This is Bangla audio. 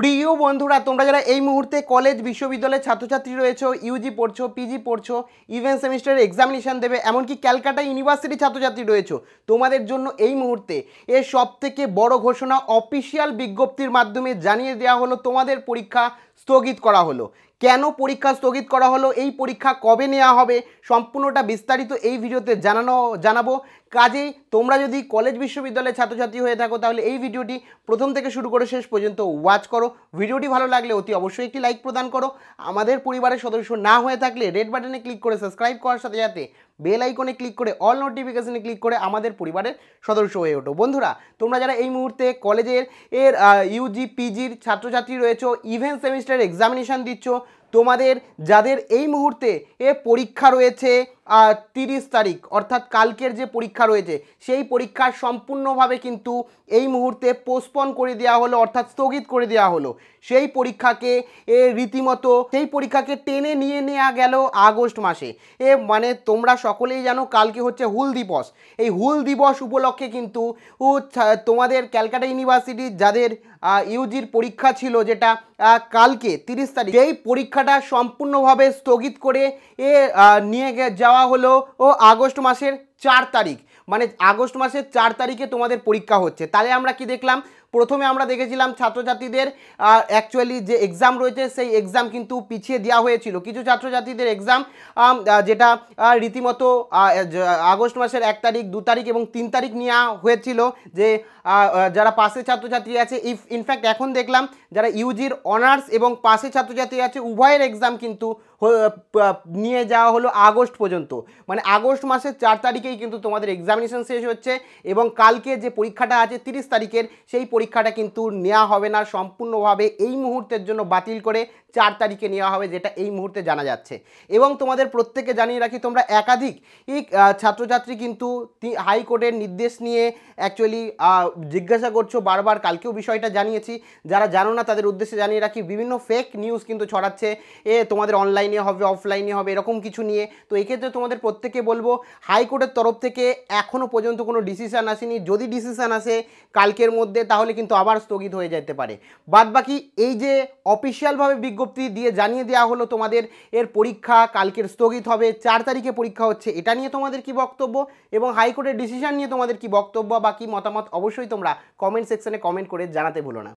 প্রিয় বন্ধুরা তোমরা যারা এই মুহূর্তে কলেজ বিশ্ববিদ্যালয়ের ছাত্রছাত্রী রয়েছে ইউজি পড়ছো পিজি পড়ছো ইভেন সেমিস্টারের এক্সামিনেশান দেবে এমনকি ক্যালকাটা ইউনিভার্সিটি ছাত্রছাত্রী রয়েছে তোমাদের জন্য এই মুহূর্তে এর সব থেকে বড় ঘোষণা অফিসিয়াল বিজ্ঞপ্তির মাধ্যমে জানিয়ে দেওয়া হলো তোমাদের পরীক্ষা স্থগিত করা হলো কেন পরীক্ষা স্থগিত করা হলো এই পরীক্ষা কবে নেওয়া হবে সম্পূর্ণটা বিস্তারিত এই ভিডিওতে জানানো জানাবো কাজেই তোমরা যদি কলেজ বিশ্ববিদ্যালয়ের ছাত্রছাত্রী হয়ে থাকো তাহলে এই ভিডিওটি প্রথম থেকে শুরু করে শেষ পর্যন্ত ওয়াচ করো ভিডিওটি ভালো লাগলে অতি অবশ্যই একটি লাইক প্রদান করো আমাদের পরিবারের সদস্য না হয়ে থাকলে রেড বাটনে ক্লিক করে সাবস্ক্রাইব করার সাথে সাথে বেল আইকনে ক্লিক করে অল নোটিফিকেশনে ক্লিক করে আমাদের পরিবারের সদস্য হয়ে ওঠো বন্ধুরা তোমরা যারা এই মুহূর্তে কলেজের এর ইউজি পিজির ছাত্রছাত্রী রয়েছো ইভেন্ট সেমিস্টার এক্সামিনেশান দিচ্ছ তোমাদের যাদের এই মুহূর্তে এ পরীক্ষা রয়েছে তিরিশ তারিখ অর্থাৎ কালকের যে পরীক্ষা রয়েছে সেই পরীক্ষা সম্পূর্ণভাবে কিন্তু এই মুহূর্তে পোস্টপন করে দেওয়া হলো অর্থাৎ স্থগিত করে দেওয়া হলো সেই পরীক্ষাকে এ রীতিমতো সেই পরীক্ষাকে টেনে নিয়ে নেওয়া গেল আগস্ট মাসে এ মানে তোমরা সকলেই জানো কালকে হচ্ছে হুল দিবস এই হুল দিবস উপলক্ষে কিন্তু তোমাদের ক্যালকাটা ইউনিভার্সিটির যাদের ইউজির পরীক্ষা ছিল যেটা কালকে তিরিশ তারিখ এই পরীক্ষাটা সম্পূর্ণভাবে স্থগিত করে এ নিয়ে যাওয়া হলো ও আগস্ট মাসের চার তারিখ মানে আগস্ট মাসের চার তারিখে তোমাদের পরীক্ষা হচ্ছে তাহলে আমরা কি দেখলাম প্রথমে আমরা দেখেছিলাম ছাত্রছাত্রীদের অ্যাকচুয়ালি যে এক্সাম রয়েছে সেই এক্সাম কিন্তু পিছিয়ে দেওয়া হয়েছিল কিছু ছাত্রছাত্রীদের এক্সাম যেটা রীতিমতো আগস্ট মাসের এক তারিখ দু তারিখ এবং তিন তারিখ নেওয়া হয়েছিল যে যারা পাশে ছাত্রছাত্রী আছে ইফ ইনফ্যাক্ট এখন দেখলাম যারা ইউজির অনার্স এবং পাশে ছাত্রছাত্রী আছে উভয়ের এক্সাম কিন্তু নিয়ে যাওয়া হলো আগস্ট পর্যন্ত মানে আগস্ট মাসের চার তারিখেই কিন্তু তোমাদের এক্সামিনেশন শেষ হচ্ছে এবং কালকে যে পরীক্ষাটা আছে তিরিশ তারিখের সেই পরীক্ষাটা কিন্তু নেওয়া হবে না সম্পূর্ণভাবে এই মুহূর্তের জন্য বাতিল করে চার তারিখে নেওয়া হবে যেটা এই মুহূর্তে জানা যাচ্ছে এবং তোমাদের প্রত্যেকে জানিয়ে রাখি তোমরা একাধিক ছাত্রছাত্রী কিন্তু হাইকোর্টের নির্দেশ নিয়ে অ্যাকচুয়ালি জিজ্ঞাসা করছো বারবার কালকেও বিষয়টা জানিয়েছি যারা জানো না তাদের উদ্দেশ্যে জানিয়ে রাখি বিভিন্ন ফেক নিউজ কিন্তু ছড়াচ্ছে এ তোমাদের অনলাইনে হবে অফলাইনে হবে এরকম কিছু নিয়ে তো এক্ষেত্রে তোমাদের প্রত্যেকে বলবো হাইকোর্টের তরফ থেকে এখনও পর্যন্ত কোনো ডিসিশান আসেনি যদি ডিসিশান আসে কালকের মধ্যে তাহলে কিন্তু আবার স্থগিত হয়ে যেতে পারে বাদবাকি এই যে অফিসিয়ালভাবে বিজ্ঞ বিজ্ঞপ্তি দিয়ে জানিয়ে দেওয়া হলো তোমাদের এর পরীক্ষা কালকের স্থগিত হবে চার তারিখে পরীক্ষা হচ্ছে এটা নিয়ে তোমাদের কি বক্তব্য এবং হাইকোর্টের ডিসিশন নিয়ে তোমাদের কি বক্তব্য বা কি মতামত অবশ্যই তোমরা কমেন্ট সেকশনে কমেন্ট করে জানাতে ভুলো না